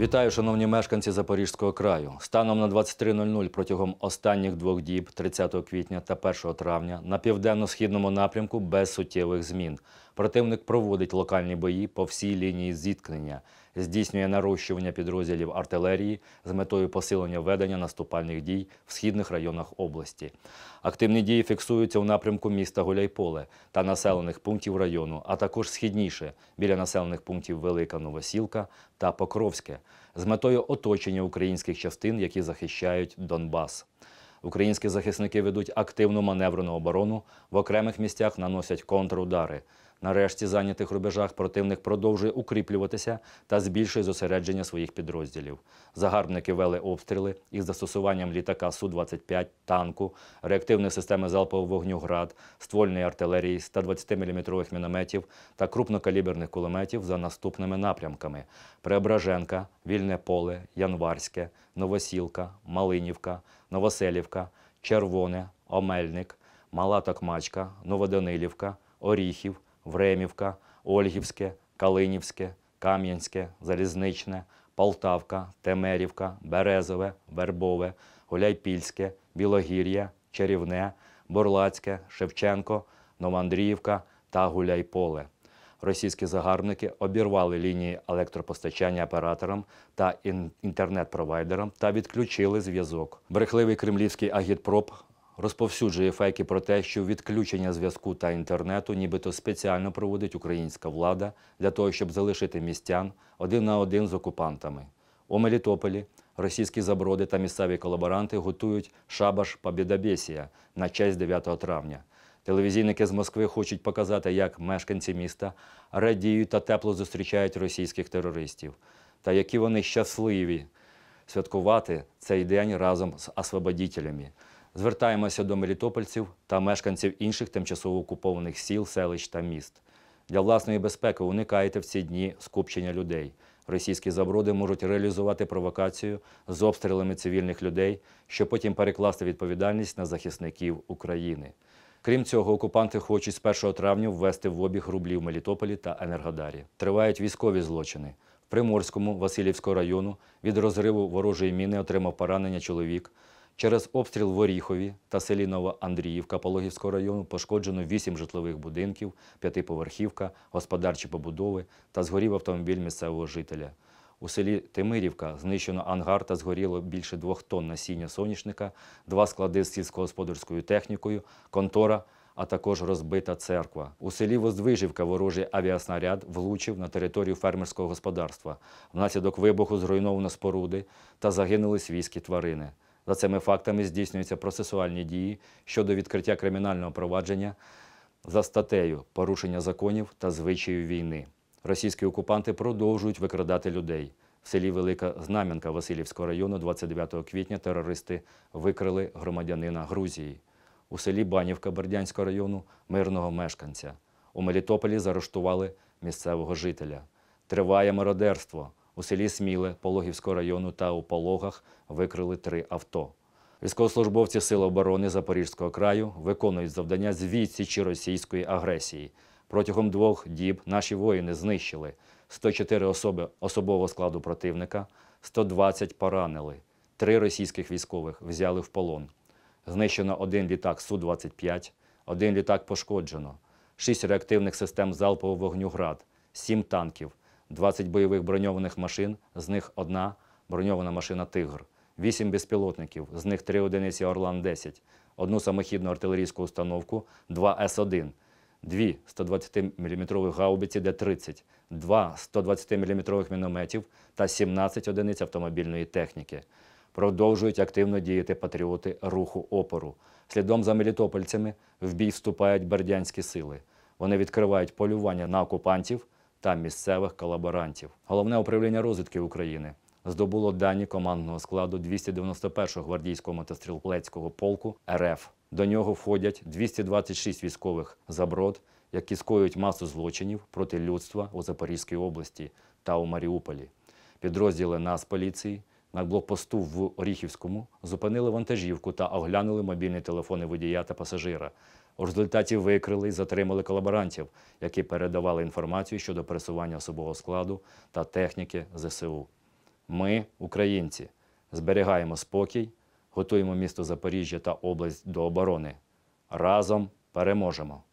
Вітаю, шановні мешканці Запорізького краю. Станом на 23.00 протягом останніх двох діб, 30 квітня та 1 травня, на південно-східному напрямку без суттєвих змін. Противник проводить локальні бої по всій лінії зіткнення, здійснює нарощування підрозділів артилерії з метою посилення ведення наступальних дій в східних районах області. Активні дії фіксуються у напрямку міста Гуляйполе та населених пунктів району, а також східніше біля населених пунктів Велика Новосілка та Покровське, з метою оточення українських частин, які захищають Донбас. Українські захисники ведуть активну маневрену оборону, в окремих місцях наносять контрудари. Нарешті зайнятих рубежах противник продовжує укріплюватися та збільшує зосередження своїх підрозділів. Загарбники вели обстріли із застосуванням літака су 25 танку, реактивної системи залпового вогню «Град», ствольної артилерії, 120-мм мінометів та крупнокаліберних кулеметів за наступними напрямками: Преображенка, Вільне Поле, Январське, Новосілка, Малинівка, Новоселівка, Червоне, Омельник, Мала Токмачка, Новоданилівка, Оріхів. Времівка, Ольгівське, Калинівське, Кам'янське, Залізничне, Полтавка, Темерівка, Березове, Вербове, Гуляйпільське, Білогір'я, Чарівне, Бурлацьке, Шевченко, Новоандріївка та Гуляйполе. Російські загарбники обірвали лінії електропостачання операторам та інтернет-провайдерам та відключили зв'язок. Брехливий кремлівський агітпроп розповсюджує фейки про те, що відключення зв'язку та інтернету нібито спеціально проводить українська влада для того, щоб залишити містян один на один з окупантами. У Мелітополі російські заброди та місцеві колаборанти готують шабаш Побєдобєсія на честь 9 травня. Телевізійники з Москви хочуть показати, як мешканці міста радіють та тепло зустрічають російських терористів, та які вони щасливі святкувати цей день разом з освободітелями. Звертаємося до мелітопольців та мешканців інших тимчасово окупованих сіл, селищ та міст. Для власної безпеки уникайте в ці дні скупчення людей. Російські заброди можуть реалізувати провокацію з обстрілами цивільних людей, щоб потім перекласти відповідальність на захисників України. Крім цього, окупанти хочуть з 1 травня ввести в обіг рублі в Мелітополі та Енергодарі. Тривають військові злочини. В Приморському Васильівського району від розриву ворожої міни отримав поранення чоловік. Через обстріл в Оріхові та селі Новоандріївка Пологівського району пошкоджено вісім житлових будинків, п'ятиповерхівка, господарчі побудови та згорів автомобіль місцевого жителя. У селі Тимирівка знищено ангар та згоріло більше двох тонн насіння соняшника, два склади з сільськогосподарською технікою, контора, а також розбита церква. У селі Воздвижівка ворожий авіаснаряд влучив на територію фермерського господарства. Внаслідок вибуху зруйновано споруди та загинули свійські тварини. За цими фактами здійснюються процесуальні дії щодо відкриття кримінального провадження за статтею порушення законів та звичаїв війни. Російські окупанти продовжують викрадати людей. В селі Велика Знам'янка Васильівського району 29 квітня терористи викрили громадянина Грузії. У селі Банівка Бердянського району мирного мешканця. У Мелітополі заарештували місцевого жителя. Триває мародерство у селі Сміле Пологівського району та у Пологах викрили три авто. Військовослужбовці Сил оборони Запорізького краю виконують завдання з відсічі російської агресії. Протягом двох діб наші воїни знищили 104 особи особового складу противника, 120 поранили, три російських військових взяли в полон. Знищено один літак Су-25, один літак пошкоджено, шість реактивних систем залпового вогню «Град», сім танків, 20 бойових броньованих машин, з них одна броньована машина Тигр, 8 безпілотників, з них 3 одиниці Орлан-10, одну самохідну артилерійську установку, 2 С-1, дві 120-мм гаубиці Д-30, два 120-мм мінометів та 17 одиниць автомобільної техніки. Продовжують активно діяти патріоти руху опору. Слідом за мелітопольцями в бій вступають бердянські сили. Вони відкривають полювання на окупантів та місцевих колаборантів. Головне управління розвідки України здобуло дані командного складу 291-го гвардійського мотострілплецького полку РФ. До нього входять 226 військових заброд, які скоюють масу злочинів проти людства у Запорізькій області та у Маріуполі. Підрозділи поліції. На блокпосту в Оріхівському зупинили вантажівку та оглянули мобільні телефони водія та пасажира. У результаті викрили і затримали колаборантів, які передавали інформацію щодо пересування особового складу та техніки ЗСУ. Ми, українці, зберігаємо спокій, готуємо місто Запоріжжя та область до оборони. Разом переможемо!